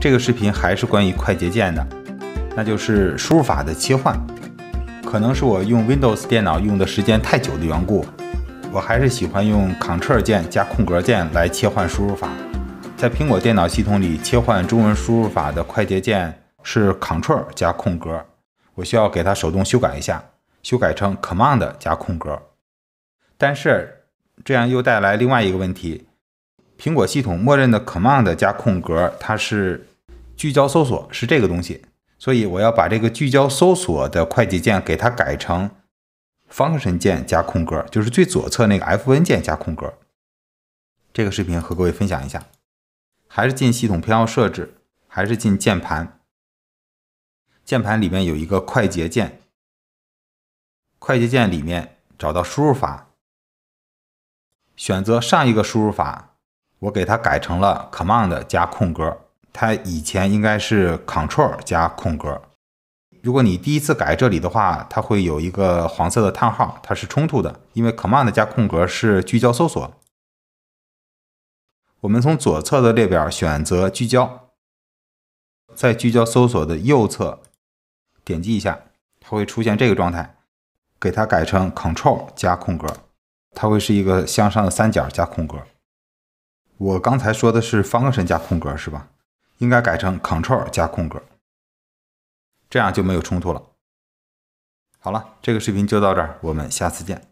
这个视频还是关于快捷键的，那就是输入法的切换。可能是我用 Windows 电脑用的时间太久的缘故，我还是喜欢用 Ctrl 键加空格键来切换输入法。在苹果电脑系统里，切换中文输入法的快捷键是 Ctrl 加空格，我需要给它手动修改一下，修改成 Command 加空格。但是这样又带来另外一个问题，苹果系统默认的 Command 加空格，它是。聚焦搜索是这个东西，所以我要把这个聚焦搜索的快捷键给它改成 Function 键加空格，就是最左侧那个 F N 键加空格。这个视频和各位分享一下，还是进系统偏好设置，还是进键盘，键盘里面有一个快捷键，快捷键里面找到输入法，选择上一个输入法，我给它改成了 Command 加空格。它以前应该是 Control 加空格。如果你第一次改这里的话，它会有一个黄色的叹号，它是冲突的，因为 Command 加空格是聚焦搜索。我们从左侧的列表选择聚焦，在聚焦搜索的右侧点击一下，它会出现这个状态，给它改成 Control 加空格，它会是一个向上的三角加空格。我刚才说的是 function 加空格，是吧？应该改成 Control 加空格，这样就没有冲突了。好了，这个视频就到这儿，我们下次见。